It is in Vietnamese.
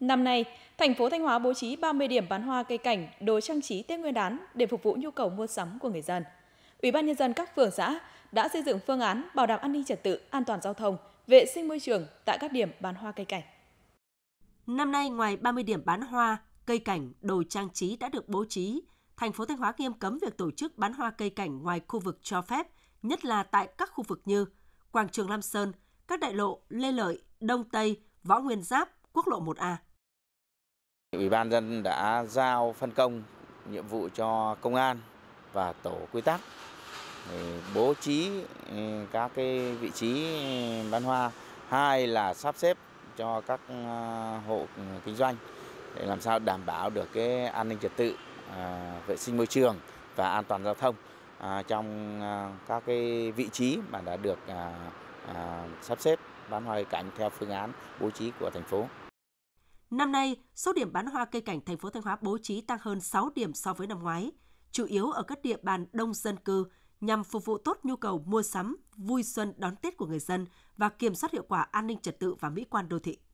Năm nay, thành phố Thanh Hóa bố trí 30 điểm bán hoa cây cảnh, đồ trang trí Tết Nguyên đán để phục vụ nhu cầu mua sắm của người dân. Ủy ban nhân dân các phường xã đã xây dựng phương án bảo đảm an ninh trật tự, an toàn giao thông, vệ sinh môi trường tại các điểm bán hoa cây cảnh. Năm nay ngoài 30 điểm bán hoa, cây cảnh, đồ trang trí đã được bố trí, thành phố Thanh Hóa nghiêm cấm việc tổ chức bán hoa cây cảnh ngoài khu vực cho phép, nhất là tại các khu vực như quảng trường Lam Sơn, các đại lộ Lê Lợi, Đông Tây, Võ Nguyên Giáp, quốc lộ 1A. Ủy ban dân đã giao phân công nhiệm vụ cho công an và tổ quy tắc bố trí ừ, các cái vị trí ừ, bán hoa hai là sắp xếp cho các ừ, hộ kinh doanh để làm sao đảm bảo được cái an ninh trật tự à, vệ sinh môi trường và an toàn giao thông à, trong à, các cái vị trí mà đã được sắp xếp bán hoa cảnh theo phương án bố trí của thành phố Năm nay, số điểm bán hoa cây cảnh thành phố Thanh Hóa bố trí tăng hơn 6 điểm so với năm ngoái, chủ yếu ở các địa bàn đông dân cư nhằm phục vụ tốt nhu cầu mua sắm, vui xuân đón Tết của người dân và kiểm soát hiệu quả an ninh trật tự và mỹ quan đô thị.